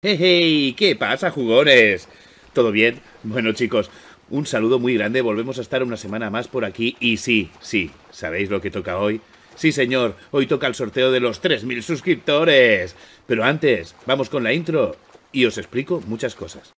¡Hey! hey ¿Qué pasa, jugones? ¿Todo bien? Bueno, chicos, un saludo muy grande. Volvemos a estar una semana más por aquí. Y sí, sí, ¿sabéis lo que toca hoy? Sí, señor, hoy toca el sorteo de los 3.000 suscriptores. Pero antes, vamos con la intro y os explico muchas cosas.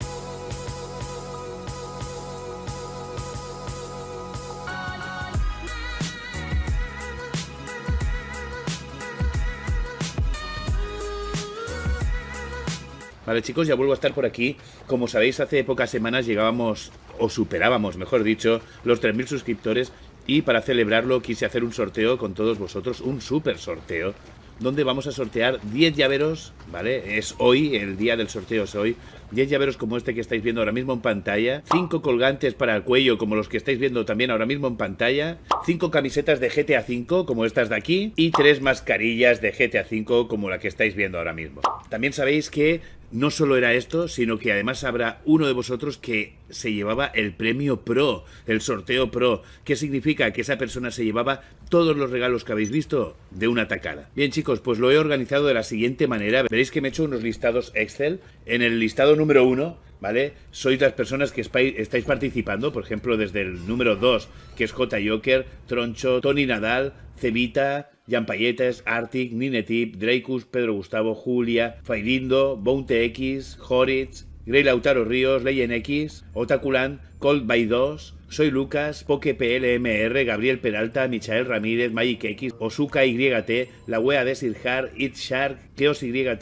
Vale chicos, ya vuelvo a estar por aquí. Como sabéis, hace pocas semanas llegábamos, o superábamos, mejor dicho, los 3.000 suscriptores y para celebrarlo quise hacer un sorteo con todos vosotros, un super sorteo, donde vamos a sortear 10 llaveros, ¿vale? Es hoy, el día del sorteo es hoy. 10 llaveros como este que estáis viendo ahora mismo en pantalla, 5 colgantes para el cuello como los que estáis viendo también ahora mismo en pantalla, 5 camisetas de GTA V como estas de aquí y 3 mascarillas de GTA V como la que estáis viendo ahora mismo. También sabéis que no solo era esto, sino que además habrá uno de vosotros que se llevaba el premio Pro, el sorteo Pro, ¿Qué significa que esa persona se llevaba todos los regalos que habéis visto de una tacada. Bien chicos, pues lo he organizado de la siguiente manera. Veréis que me he hecho unos listados Excel. En el listado número uno ¿vale? Sois las personas que estáis participando, por ejemplo, desde el número dos, que es J. Joker, Troncho, Tony Nadal, Cevita, Jan Payetes, Arctic, Ninetip, Dreykus, Pedro Gustavo, Julia, Failindo, Bounte X, Horitz, Grey Lautaro Ríos, Leyen X, Otaculan, Cold by 2, soy Lucas, Poke PLMR, Gabriel Peralta, Michael Ramírez, Magic X, Osuka YT, La Wea de Sirjar, It Shark, Keos YT,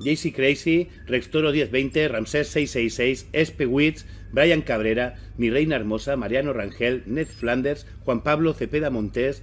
JC Crazy, Rextoro 1020, Ramsés 666, Witz, Brian Cabrera, Mi Reina Hermosa, Mariano Rangel, Ned Flanders, Juan Pablo Cepeda Montes,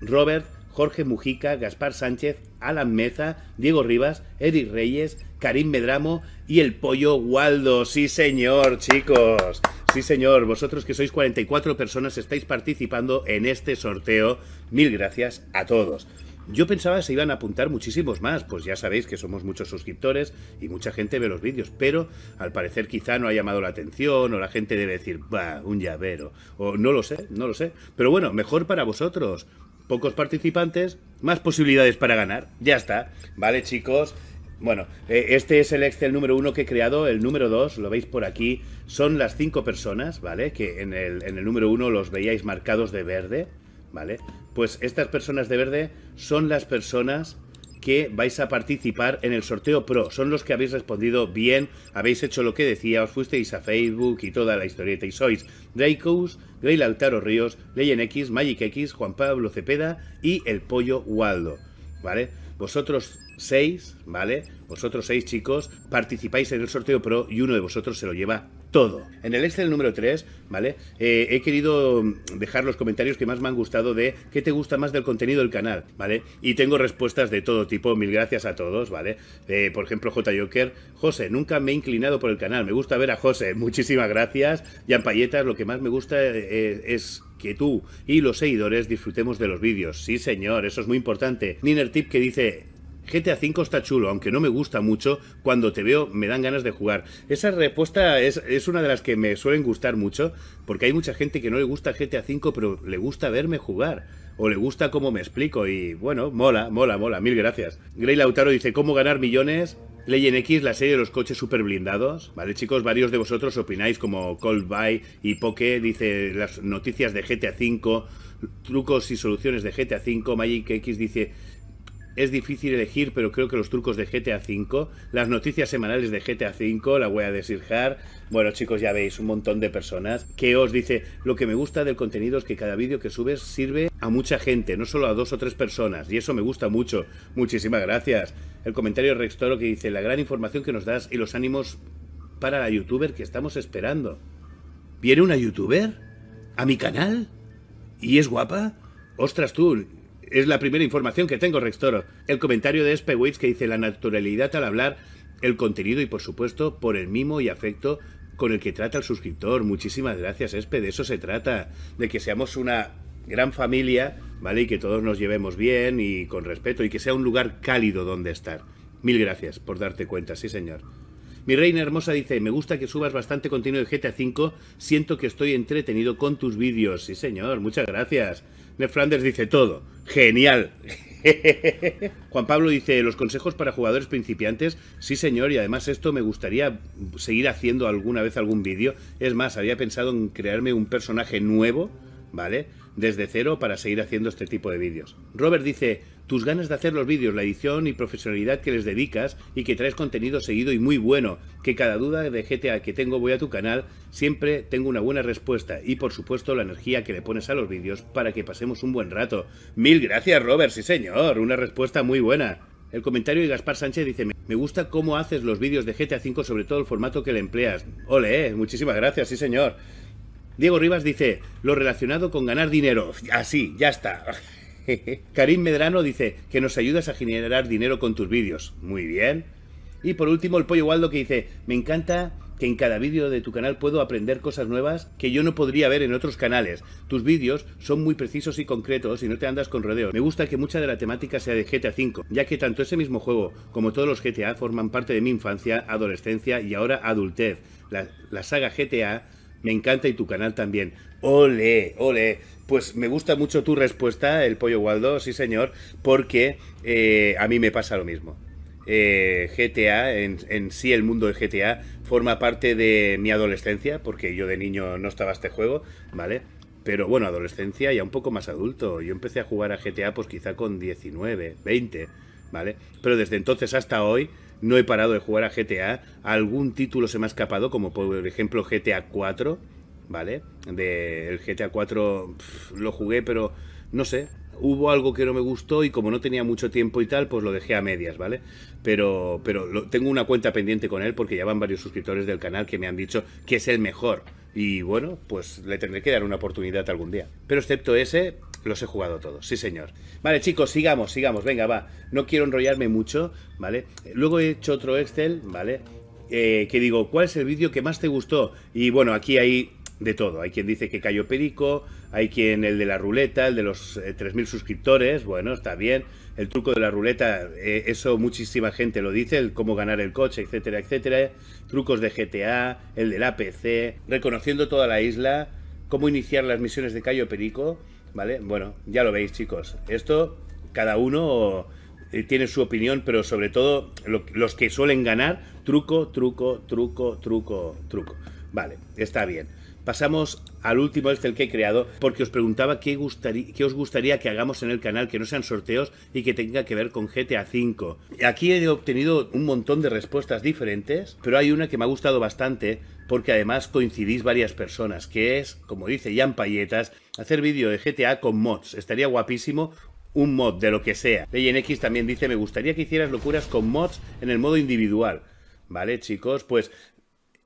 Robert, Jorge Mujica, Gaspar Sánchez, Alan Meza, Diego Rivas, Eric Reyes, Karim Medramo y el pollo Waldo. Sí, señor, chicos. Sí, señor. Vosotros que sois 44 personas estáis participando en este sorteo. Mil gracias a todos. Yo pensaba que se iban a apuntar muchísimos más, pues ya sabéis que somos muchos suscriptores y mucha gente ve los vídeos, pero al parecer quizá no ha llamado la atención o la gente debe decir, ¡bah, un llavero, o no lo sé, no lo sé. Pero bueno, mejor para vosotros pocos participantes, más posibilidades para ganar. Ya está. Vale, chicos. Bueno, eh, este es el Excel número uno que he creado. El número dos, lo veis por aquí, son las cinco personas, ¿vale? Que en el, en el número uno los veíais marcados de verde, ¿vale? Pues estas personas de verde son las personas que vais a participar en el sorteo pro. Son los que habéis respondido bien, habéis hecho lo que decía, os fuisteis a Facebook y toda la historieta y sois Dracous, Grey Ríos, Leyen X, X, Juan Pablo Cepeda y el Pollo Waldo. ¿Vale? Vosotros seis, ¿vale? Vosotros seis chicos participáis en el sorteo pro y uno de vosotros se lo lleva todo. En el Excel número 3, ¿vale? Eh, he querido dejar los comentarios que más me han gustado de qué te gusta más del contenido del canal, ¿vale? Y tengo respuestas de todo tipo, mil gracias a todos, ¿vale? Eh, por ejemplo, J. Joker, José, nunca me he inclinado por el canal, me gusta ver a José, muchísimas gracias. Jan Payetas, lo que más me gusta eh, es que tú y los seguidores disfrutemos de los vídeos. Sí, señor, eso es muy importante. Niner Tip que dice, GTA V está chulo, aunque no me gusta mucho, cuando te veo me dan ganas de jugar. Esa respuesta es, una de las que me suelen gustar mucho, porque hay mucha gente que no le gusta GTA V, pero le gusta verme jugar o le gusta cómo me explico y bueno, mola, mola, mola, mil gracias. Grey Lautaro dice, ¿cómo ganar millones? Legend X, la serie de los coches super blindados. Vale, chicos, varios de vosotros opináis como Cold Buy y Poke, dice las noticias de GTA V, trucos y soluciones de GTA V, Magic X dice, es difícil elegir, pero creo que los trucos de GTA V, las noticias semanales de GTA V, la wea de Sirjar, bueno chicos, ya veis, un montón de personas que os dice, lo que me gusta del contenido es que cada vídeo que subes sirve a mucha gente, no solo a dos o tres personas, y eso me gusta mucho. Muchísimas gracias. El comentario de Toro que dice, la gran información que nos das y los ánimos para la youtuber que estamos esperando. ¿Viene una youtuber? ¿A mi canal? ¿Y es guapa? Ostras tú, es la primera información que tengo, Rextoro. El comentario de Spewitz que dice la naturalidad al hablar, el contenido y por supuesto por el mimo y afecto con el que trata el suscriptor. Muchísimas gracias, Espe, de eso se trata, de que seamos una gran familia, ¿vale? Y que todos nos llevemos bien y con respeto y que sea un lugar cálido donde estar. Mil gracias por darte cuenta, sí señor. Mi reina hermosa dice, me gusta que subas bastante contenido de GTA V, siento que estoy entretenido con tus vídeos, sí señor, muchas gracias. Ned Flanders dice todo. Genial. Juan Pablo dice, los consejos para jugadores principiantes, sí señor, y además esto me gustaría seguir haciendo alguna vez algún vídeo. Es más, había pensado en crearme un personaje nuevo, ¿vale? desde cero para seguir haciendo este tipo de vídeos. Robert dice, tus ganas de hacer los vídeos, la edición y profesionalidad que les dedicas y que traes contenido seguido y muy bueno, que cada duda de GTA que tengo voy a tu canal, siempre tengo una buena respuesta y por supuesto la energía que le pones a los vídeos para que pasemos un buen rato. Mil gracias Robert, sí señor, una respuesta muy buena. El comentario de Gaspar Sánchez dice, me gusta cómo haces los vídeos de GTA V, sobre todo el formato que le empleas. Ole, muchísimas gracias, sí señor. Diego Rivas dice, lo relacionado con ganar dinero. Así, ya está. Karim Medrano dice, que nos ayudas a generar dinero con tus vídeos. Muy bien. Y por último, el Pollo Waldo que dice, me encanta que en cada vídeo de tu canal puedo aprender cosas nuevas que yo no podría ver en otros canales. Tus vídeos son muy precisos y concretos y no te andas con rodeos. Me gusta que mucha de la temática sea de GTA V, ya que tanto ese mismo juego como todos los GTA forman parte de mi infancia, adolescencia y ahora adultez. La, saga GTA me encanta y tu canal también. Ole, ole. Pues me gusta mucho tu respuesta, el pollo Waldo, sí señor, porque eh, a mí me pasa lo mismo. Eh, GTA, en, sí el mundo de GTA, forma parte de mi adolescencia, porque yo de niño no estaba este juego, ¿vale? Pero bueno, adolescencia ya un poco más adulto. Yo empecé a jugar a GTA pues quizá con 19, 20, ¿vale? Pero desde entonces hasta hoy no he parado de jugar a GTA. Algún título se me ha escapado, como por ejemplo GTA 4, ¿vale? De, el GTA 4 lo jugué, pero no sé. Hubo algo que no me gustó y como no tenía mucho tiempo y tal, pues lo dejé a medias, ¿vale? Pero, pero tengo una cuenta pendiente con él porque ya van varios suscriptores del canal que me han dicho que es el mejor. Y bueno, pues le tendré que dar una oportunidad algún día. Pero excepto ese, los he jugado todos, sí señor. Vale, chicos, sigamos, sigamos. Venga, va. No quiero enrollarme mucho, ¿vale? Luego he hecho otro Excel, ¿vale? Eh, que digo, ¿cuál es el vídeo que más te gustó? Y bueno, aquí hay de todo. Hay quien dice que Cayo Perico, hay quien el de la ruleta, el de los 3.000 eh, suscriptores, bueno, está bien. El truco de la ruleta, eh, eso muchísima gente lo dice, el cómo ganar el coche, etcétera, etcétera. Trucos de GTA, el del APC, reconociendo toda la isla, cómo iniciar las misiones de Cayo Perico. ¿Vale? Bueno, ya lo veis, chicos. Esto, cada uno eh, tiene su opinión, pero sobre todo los que suelen ganar, truco, truco, truco, truco, truco. Vale, está bien pasamos al último, este el que he creado, porque os preguntaba qué, gustaría, os gustaría que hagamos en el canal, que no sean sorteos y que tenga que ver con GTA V. Aquí he obtenido un montón de respuestas diferentes, pero hay una que me ha gustado bastante, porque además coincidís varias personas, que es, como dice Jan Payetas, hacer vídeo de GTA con mods. Estaría guapísimo un mod de lo que sea. X también dice, me gustaría que hicieras locuras con mods en el modo individual. ¿Vale, chicos? Pues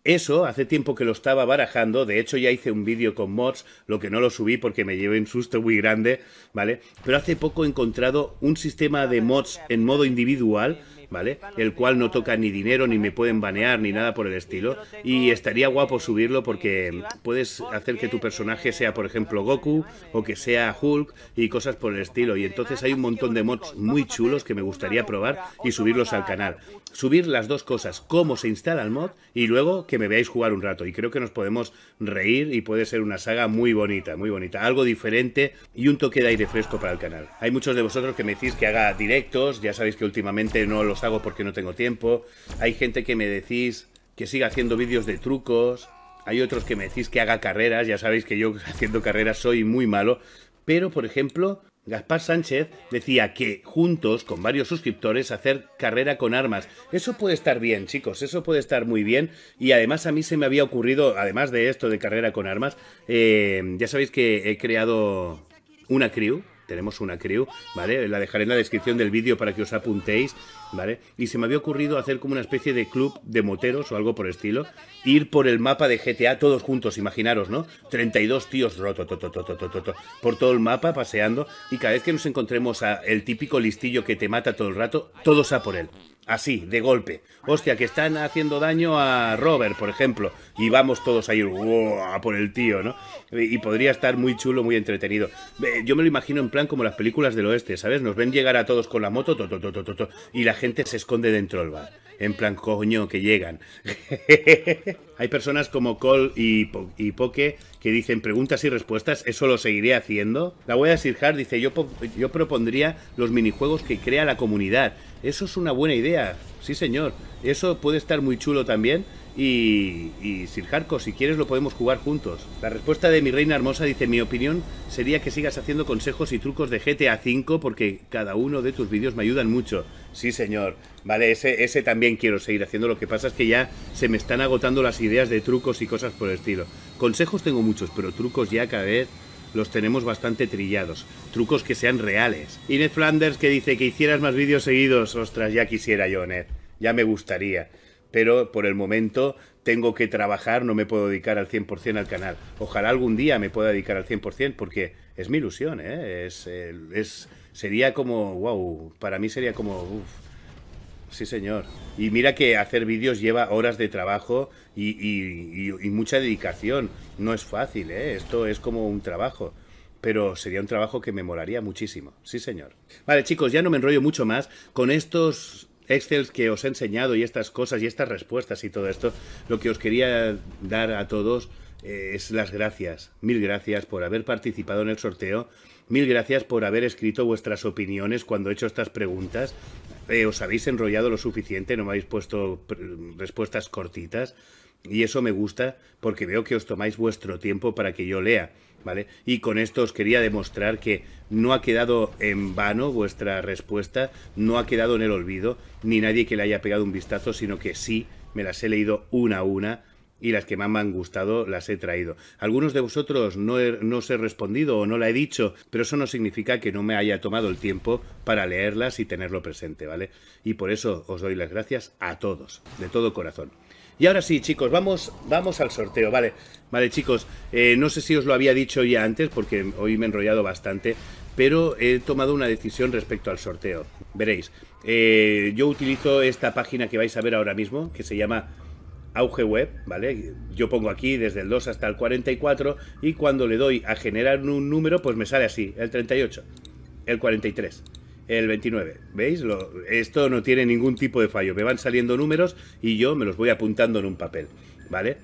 eso hace tiempo que lo estaba barajando, de hecho ya hice un vídeo con mods, lo que no lo subí porque me llevé un susto muy grande, ¿vale? Pero hace poco he encontrado un sistema de mods en modo individual ¿vale? El cual no toca ni dinero, ni me pueden banear, ni nada por el estilo. Y estaría guapo subirlo porque puedes hacer que tu personaje sea, por ejemplo, Goku o que sea Hulk y cosas por el estilo. Y entonces hay un montón de mods muy chulos que me gustaría probar y subirlos al canal. Subir las dos cosas, cómo se instala el mod y luego que me veáis jugar un rato. Y creo que nos podemos reír y puede ser una saga muy bonita, muy bonita. Algo diferente y un toque de aire fresco para el canal. Hay muchos de vosotros que me decís que haga directos, ya sabéis que últimamente no los hago porque no tengo tiempo. Hay gente que me decís que siga haciendo vídeos de trucos. Hay otros que me decís que haga carreras. Ya sabéis que yo haciendo carreras soy muy malo. Pero, por ejemplo, Gaspar Sánchez decía que juntos, con varios suscriptores, hacer carrera con armas. Eso puede estar bien, chicos, eso puede estar muy bien. Y además a mí se me había ocurrido, además de esto de carrera con armas, eh, ya sabéis que he creado una crew tenemos una crew, ¿vale? La dejaré en la descripción del vídeo para que os apuntéis, ¿vale? Y se me había ocurrido hacer como una especie de club de moteros o algo por estilo, ir por el mapa de GTA todos juntos, imaginaros, ¿no? 32 tíos roto, to, por todo el mapa paseando y cada vez que nos encontremos a el típico listillo que te mata todo el rato, todos a por él. Así, de golpe. Hostia, que están haciendo daño a Robert, por ejemplo. Y vamos todos a ir a por el tío, ¿no? y podría estar muy chulo, muy entretenido. Yo me lo imagino en plan como las películas del oeste, ¿sabes? Nos ven llegar a todos con la moto, y la gente se esconde dentro del bar. En plan, coño, que llegan. Hay personas como Cole y, y, Poke que dicen preguntas y respuestas, eso lo seguiré haciendo. La wea Sirhar dice, yo, yo propondría los minijuegos que crea la comunidad. Eso es una buena idea, sí señor. Eso puede estar muy chulo también y, y Sir si quieres lo podemos jugar juntos. La respuesta de mi reina hermosa dice, mi opinión sería que sigas haciendo consejos y trucos de GTA V porque cada uno de tus vídeos me ayudan mucho. Sí, señor. Vale, ese, ese también quiero seguir haciendo. Lo que pasa es que ya se me están agotando las ideas de trucos y cosas por el estilo. Consejos tengo muchos, pero trucos ya cada vez los tenemos bastante trillados. Trucos que sean reales. Y Flanders que dice que hicieras más vídeos seguidos. Ostras, ya quisiera yo, Ned. Ya me gustaría pero por el momento tengo que trabajar, no me puedo dedicar al 100% al canal. Ojalá algún día me pueda dedicar al 100% porque es mi ilusión, ¿eh? es, sería como, wow, para mí sería como, uff, sí señor. Y mira que hacer vídeos lleva horas de trabajo y, y mucha dedicación, no es fácil, ¿eh? esto es como un trabajo pero sería un trabajo que me molaría muchísimo. Sí, señor. Vale, chicos, ya no me enrollo mucho más. Con estos Excel que os he enseñado y estas cosas y estas respuestas y todo esto, lo que os quería dar a todos eh, es las gracias. Mil gracias por haber participado en el sorteo. Mil gracias por haber escrito vuestras opiniones cuando he hecho estas preguntas. Eh, os habéis enrollado lo suficiente, no me habéis puesto respuestas cortitas. Y eso me gusta porque veo que os tomáis vuestro tiempo para que yo lea, ¿vale? Y con esto os quería demostrar que no ha quedado en vano vuestra respuesta, no ha quedado en el olvido, ni nadie que le haya pegado un vistazo, sino que sí, me las he leído una a una y las que más me han gustado las he traído. Algunos de vosotros no, no, os he respondido o no la he dicho, pero eso no significa que no me haya tomado el tiempo para leerlas y tenerlo presente, ¿vale? Y por eso os doy las gracias a todos, de todo corazón. Y ahora sí, chicos, vamos, vamos al sorteo, ¿vale? Vale, chicos, eh, no sé si os lo había dicho ya antes, porque hoy me he enrollado bastante, pero he tomado una decisión respecto al sorteo. Veréis, eh, yo utilizo esta página que vais a ver ahora mismo, que se llama Auge Web, ¿vale? Yo pongo aquí desde el 2 hasta el 44 y cuando le doy a generar un número, pues me sale así, el 38, el 43 el 29, ¿veis? Lo, esto no tiene ningún tipo de fallo. Me van saliendo números y yo me los voy apuntando en un papel, ¿vale?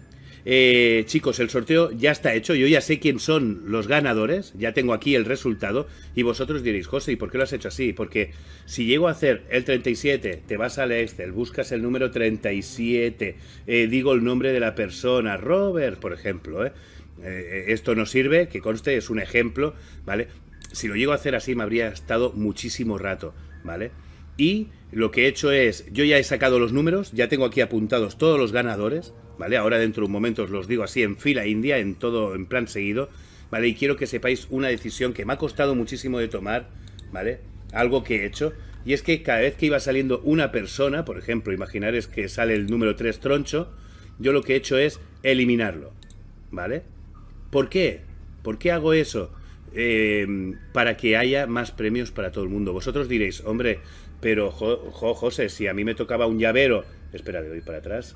Eh, chicos, el sorteo ya está hecho. Yo ya sé quién son los ganadores. Ya tengo aquí el resultado. Y vosotros diréis, José, ¿y por qué lo has hecho así? Porque si llego a hacer el 37, te vas al Excel, este, buscas el número 37, eh, digo el nombre de la persona, Robert, por ejemplo, ¿eh? Eh, esto no sirve, que conste, es un ejemplo, ¿vale? si lo llego a hacer así me habría estado muchísimo rato, ¿vale? Y lo que he hecho es, yo ya he sacado los números, ya tengo aquí apuntados todos los ganadores, ¿vale? Ahora dentro de un momento os los digo así en fila india, en todo, en plan seguido, ¿vale? Y quiero que sepáis una decisión que me ha costado muchísimo de tomar, ¿vale? Algo que he hecho, y es que cada vez que iba saliendo una persona, por ejemplo, imaginar es que sale el número 3 troncho, yo lo que he hecho es eliminarlo, ¿vale? ¿Por qué? ¿Por qué hago eso? Em, para que haya más premios para todo el mundo. Vosotros diréis, hombre, pero José, si a mí me tocaba un llavero, espera, de hoy para atrás.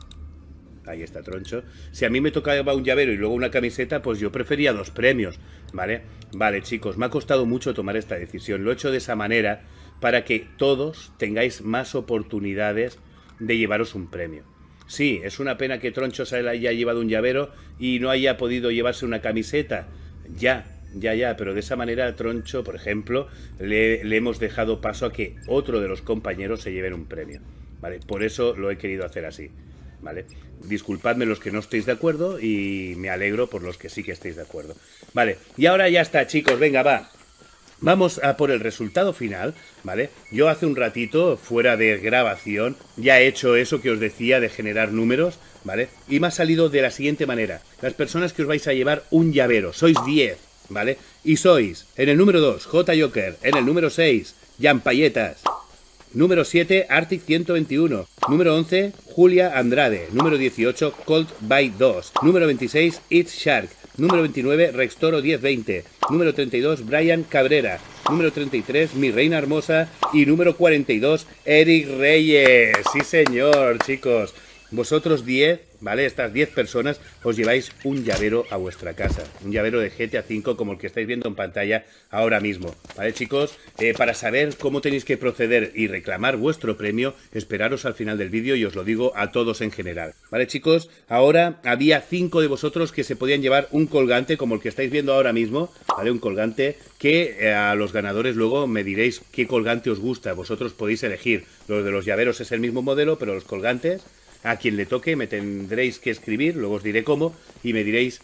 Ahí está Troncho. Si a mí me tocaba un llavero y luego una camiseta, pues yo prefería dos premios, ¿vale? Vale, chicos, me ha costado mucho tomar esta decisión. Lo he hecho de esa manera para que todos tengáis más oportunidades de llevaros un premio. Sí, es una pena que Troncho se haya llevado un llavero y no haya podido llevarse una camiseta. Ya, ya, ya, pero de esa manera, Troncho, por ejemplo, le, hemos dejado paso a que otro de los compañeros se lleven un premio. ¿Vale? Por eso lo he querido hacer así. ¿Vale? Disculpadme los que no estéis de acuerdo y me alegro por los que sí que estéis de acuerdo. Vale, y ahora ya está, chicos, venga, va. Vamos a por el resultado final, ¿vale? Yo hace un ratito, fuera de grabación, ya he hecho eso que os decía de generar números, ¿vale? Y me ha salido de la siguiente manera. Las personas que os vais a llevar un llavero, sois 10, ¿vale? Y sois, en el número 2, J. Joker, en el número 6, Jan Payetas, número 7, Arctic 121, número 11, Julia Andrade, número 18, Colt by 2, número 26, It's Shark, número 29, Rextoro 1020, número 32, Brian Cabrera, número 33, Mi Reina Hermosa y número 42, Eric Reyes. Sí, señor, chicos. Vosotros 10 ¿vale? Estas 10 personas os lleváis un llavero a vuestra casa, un llavero de GTA 5 como el que estáis viendo en pantalla ahora mismo, ¿vale chicos? Eh, para saber cómo tenéis que proceder y reclamar vuestro premio, esperaros al final del vídeo y os lo digo a todos en general, ¿vale chicos? Ahora había 5 de vosotros que se podían llevar un colgante como el que estáis viendo ahora mismo, ¿vale? Un colgante que eh, a los ganadores luego me diréis qué colgante os gusta, vosotros podéis elegir, los de los llaveros es el mismo modelo, pero los colgantes a quien le toque me tendréis que escribir, luego os diré cómo, y me diréis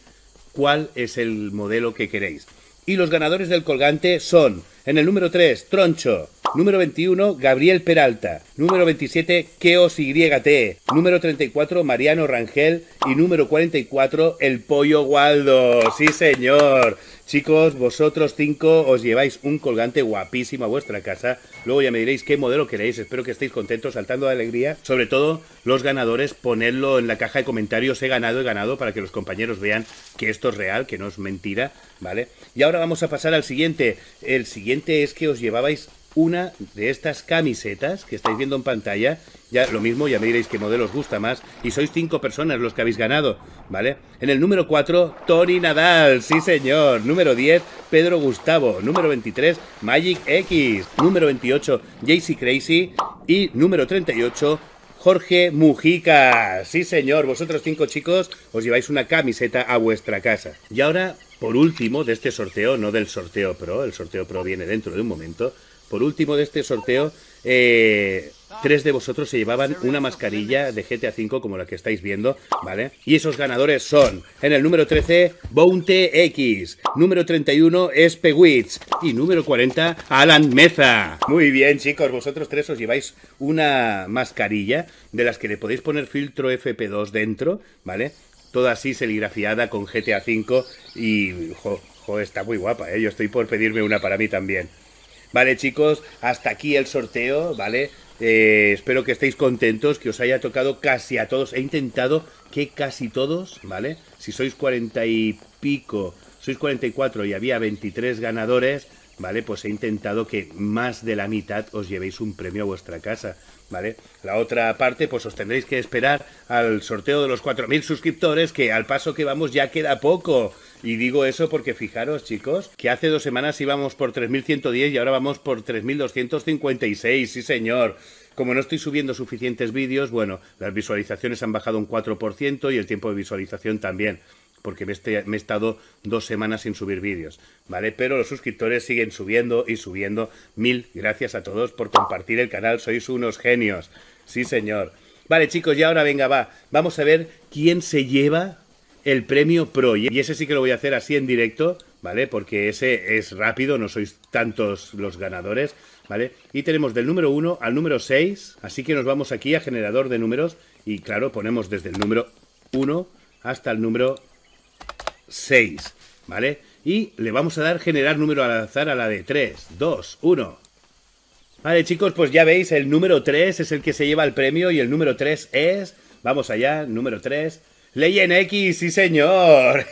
cuál es el modelo que queréis. Y los ganadores del colgante son, en el número 3, Troncho, número 21, Gabriel Peralta, número 27, Keos YT, número 34, Mariano Rangel y número 44, El Pollo Waldo. Sí, señor. Chicos, vosotros cinco os lleváis un colgante guapísimo a vuestra casa. Luego ya me diréis qué modelo queréis. Espero que estéis contentos, saltando de alegría. Sobre todo, los ganadores, ponedlo en la caja de comentarios. He ganado, he ganado, para que los compañeros vean que esto es real, que no es mentira, ¿vale? Y ahora vamos a pasar al siguiente. El siguiente es que os llevabais una de estas camisetas que estáis viendo en pantalla. Ya lo mismo, ya me diréis qué modelo os gusta más. Y sois cinco personas los que habéis ganado, ¿vale? En el número 4, Tony Nadal, sí señor. Número 10, Pedro Gustavo. Número 23, Magic X. Número 28, Jaycee Crazy. Y número 38, Jorge Mujica. Sí, señor, vosotros cinco chicos os lleváis una camiseta a vuestra casa. Y ahora, por último, de este sorteo, no del sorteo pro, el sorteo pro viene dentro de un momento, por último de este sorteo, eh, tres de vosotros se llevaban una mascarilla de GTA V como la que estáis viendo, ¿vale? Y esos ganadores son, en el número 13, Bounty X, número 31, Espewitz y número 40, Alan Meza. Muy bien, chicos, vosotros tres os lleváis una mascarilla de las que le podéis poner filtro FP2 dentro, ¿vale? Toda así seligrafiada con GTA V y, jo, está muy guapa, ¿eh? Yo estoy por pedirme una para mí también. Vale, chicos, hasta aquí el sorteo, ¿vale? Eh, espero que estéis contentos, que os haya tocado casi a todos. He intentado que casi todos, ¿vale? Si sois cuarenta y pico, sois cuarenta y había 23 ganadores, ¿vale? Pues he intentado que más de la mitad os llevéis un premio a vuestra casa, ¿vale? La otra parte, pues os tendréis que esperar al sorteo de los 4.000 suscriptores, que al paso que vamos ya queda poco. Y digo eso porque fijaros, chicos, que hace dos semanas íbamos por 3.110 y ahora vamos por 3.256, sí señor. Como no estoy subiendo suficientes vídeos, bueno, las visualizaciones han bajado un 4% y el tiempo de visualización también porque este, me, he estado dos semanas sin subir vídeos, ¿vale? Pero los suscriptores siguen subiendo y subiendo. Mil gracias a todos por compartir el canal, sois unos genios. Sí, señor. Vale, chicos, y ahora venga, va. Vamos a ver quién se lleva el premio Pro. Y ese sí que lo voy a hacer así en directo, ¿vale? Porque ese es rápido, no sois tantos los ganadores, ¿vale? Y tenemos del número 1 al número 6, así que nos vamos aquí a generador de números y claro, ponemos desde el número 1 hasta el número 6, ¿vale? Y le vamos a dar generar número al azar a la de 3, 2, 1. Vale, chicos, pues ya veis, el número 3 es el que se lleva el premio y el número 3 es... Vamos allá, número 3. Ley en X, sí señor.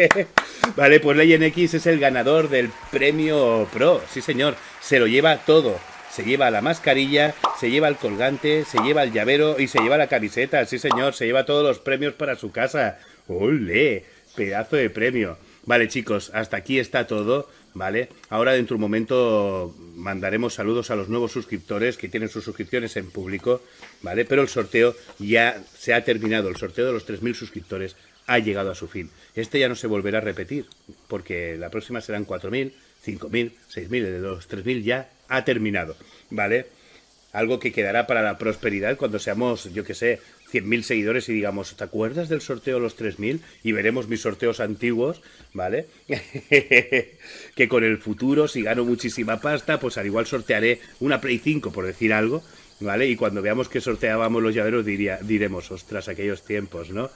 vale, pues Ley en X es el ganador del premio Pro, sí señor. Se lo lleva todo. Se lleva la mascarilla, se lleva el colgante, se lleva el llavero y se lleva la camiseta, sí señor. Se lleva todos los premios para su casa. ¡Ole! Pedazo de premio. Vale, chicos, hasta aquí está todo. ¿vale? Ahora dentro de un momento mandaremos saludos a los nuevos suscriptores que tienen sus suscripciones en público, ¿vale? Pero el sorteo ya se ha terminado, el sorteo de los 3.000 suscriptores ha llegado a su fin. Este ya no se volverá a repetir, porque la próxima serán 4.000, 5.000, 6.000, de los 3.000 ya ha terminado, ¿vale? algo que quedará para la prosperidad cuando seamos, yo que sé, 100.000 seguidores y digamos, ¿te acuerdas del sorteo de los 3.000? Y veremos mis sorteos antiguos, ¿vale? que con el futuro, si gano muchísima pasta, pues al igual sortearé una Play 5, por decir algo, ¿vale? Y cuando veamos que sorteábamos los llaveros diría, diremos, ostras, aquellos tiempos, ¿no?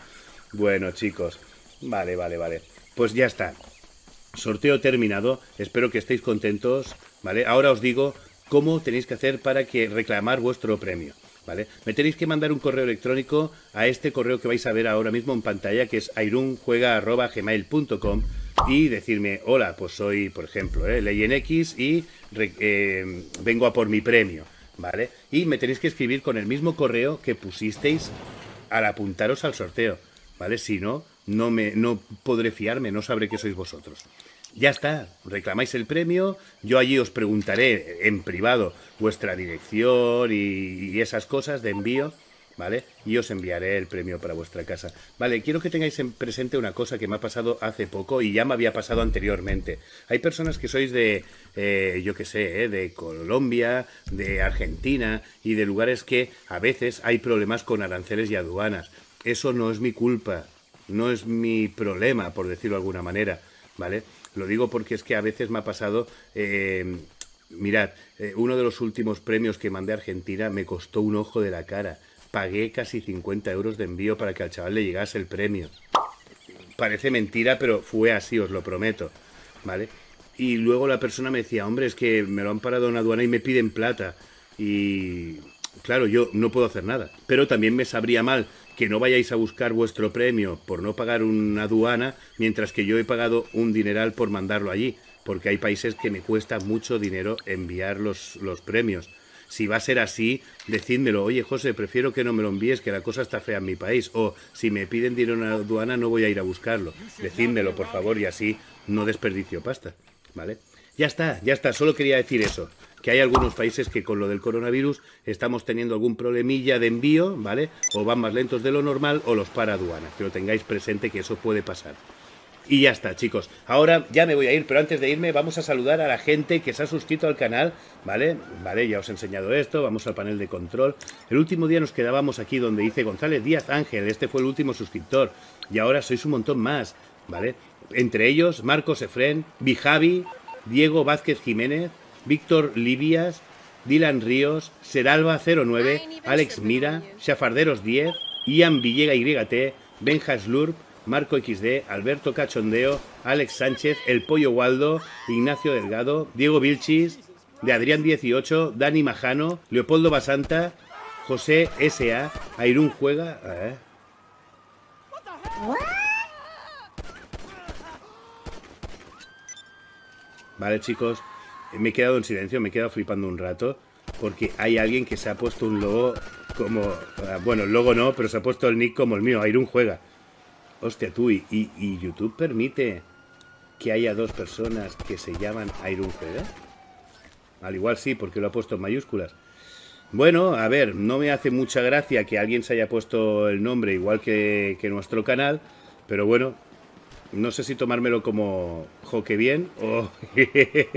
Bueno, chicos, vale, vale, vale. Pues ya está. Sorteo terminado, espero que estéis contentos, ¿vale? Ahora os digo cómo tenéis que hacer para que reclamar vuestro premio. ¿Vale? Me tenéis que mandar un correo electrónico a este correo que vais a ver ahora mismo en pantalla, que es airunjuega.gmail.com y decirme, hola, pues soy, por ejemplo, ¿eh? Ley y eh, vengo a por mi premio, ¿vale? Y me tenéis que escribir con el mismo correo que pusisteis al apuntaros al sorteo, ¿vale? Si no, no, me, no podré fiarme, no sabré que sois vosotros. Ya está, reclamáis el premio, yo allí os preguntaré en privado vuestra dirección y, esas cosas de envío, ¿vale? Y os enviaré el premio para vuestra casa. Vale, quiero que tengáis en presente una cosa que me ha pasado hace poco y ya me había pasado anteriormente. Hay personas que sois de, eh, yo qué sé, eh, de Colombia, de Argentina y de lugares que a veces hay problemas con aranceles y aduanas. Eso no es mi culpa, no es mi problema, por decirlo de alguna manera, ¿vale? Lo digo porque es que a veces me ha pasado... Eh, mirad, eh, uno de los últimos premios que mandé a Argentina me costó un ojo de la cara. Pagué casi 50 euros de envío para que al chaval le llegase el premio. Parece mentira, pero fue así, os lo prometo. ¿Vale? Y luego la persona me decía, hombre, es que me lo han parado en aduana y me piden plata. Y Claro, yo no puedo hacer nada. Pero también me sabría mal que no vayáis a buscar vuestro premio por no pagar una aduana, mientras que yo he pagado un dineral por mandarlo allí, porque hay países que me cuesta mucho dinero enviar los, los premios. Si va a ser así, decídmelo. Oye, José, prefiero que no me lo envíes, que la cosa está fea en mi país. O si me piden dinero en la aduana, no voy a ir a buscarlo. Decídmelo, por favor, y así no desperdicio pasta. ¿Vale? Ya está, ya está. Solo quería decir eso que hay algunos países que con lo del coronavirus estamos teniendo algún problemilla de envío, ¿vale? O van más lentos de lo normal o los para aduanas, que lo tengáis presente que eso puede pasar. Y ya está, chicos. Ahora ya me voy a ir, pero antes de irme vamos a saludar a la gente que se ha suscrito al canal, ¿vale? Vale, ya os he enseñado esto, vamos al panel de control. El último día nos quedábamos aquí donde dice González Díaz Ángel, este fue el último suscriptor, y ahora sois un montón más, ¿vale? Entre ellos, Marcos Efren, Bijavi, Diego Vázquez Jiménez, Víctor Livias, Dylan Ríos, Seralba 09, Alex Mira, shafarderos 10, Ian Villega YT, Benjas Lurp, Marco XD, Alberto Cachondeo, Alex Sánchez, El Pollo Waldo, Ignacio Delgado, Diego Vilchis, de Adrián 18, Dani Majano, Leopoldo Basanta, José S.A., Airún Juega. Eh. Vale, chicos, me he quedado en silencio, me he quedado flipando un rato, porque hay alguien que se ha puesto un logo como... Ah, bueno, el logo no, pero se ha puesto el nick como el mío, Irun Juega. Hostia, tú, y, YouTube permite que haya dos personas que se llaman Airun Juega? Al igual sí, porque lo ha puesto en mayúsculas. Bueno, a ver, no me hace mucha gracia que alguien se haya puesto el nombre igual que, nuestro canal, pero bueno, no sé si tomármelo como joque bien o...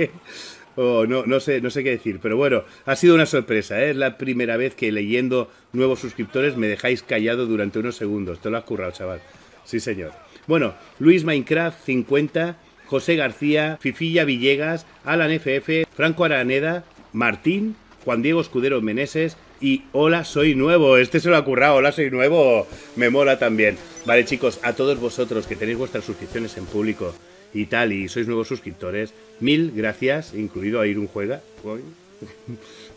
Oh, no, no, sé, no sé qué decir, pero bueno, ha sido una sorpresa, ¿eh? es la primera vez que leyendo nuevos suscriptores me dejáis callado durante unos segundos, te lo has currado, chaval. Sí, señor. Bueno, Luis Minecraft 50, José García, Fifilla Villegas, Alan FF, Franco Araneda, Martín, Juan Diego Escudero Meneses y Hola Soy Nuevo. Este se lo ha currado, Hola Soy Nuevo. Me mola también. Vale chicos, a todos vosotros que tenéis vuestras suscripciones en público, y tal, y sois nuevos suscriptores, mil gracias, incluido a ir un juega.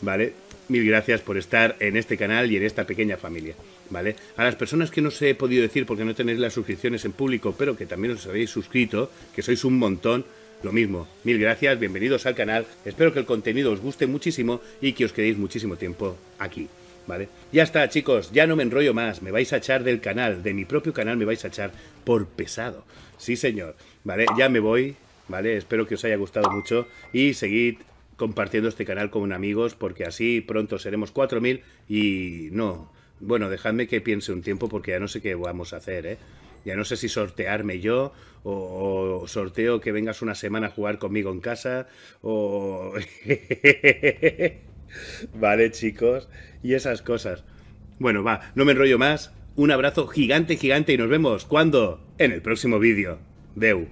¿Vale? Mil gracias por estar en este canal y en esta pequeña familia. ¿Vale? A las personas que no os he podido decir porque no tenéis las suscripciones en público, pero que también os habéis suscrito, que sois un montón, lo mismo. Mil gracias, bienvenidos al canal. Espero que el contenido os guste muchísimo y que os quedéis muchísimo tiempo aquí. ¿vale? Ya está, chicos, ya no me enrollo más, me vais a echar del canal, de mi propio canal me vais a echar por pesado. Sí, señor, ¿vale? Ya me voy, ¿vale? Espero que os haya gustado mucho y seguid compartiendo este canal con amigos porque así pronto seremos 4.000 y no, bueno, dejadme que piense un tiempo porque ya no sé qué vamos a hacer, ¿eh? Ya no sé si sortearme yo o, o, sorteo que vengas una semana a jugar conmigo en casa o... Vale, chicos. Y esas cosas. Bueno, va, no me enrollo más. Un abrazo gigante, gigante y nos vemos. cuando En el próximo vídeo. Deu.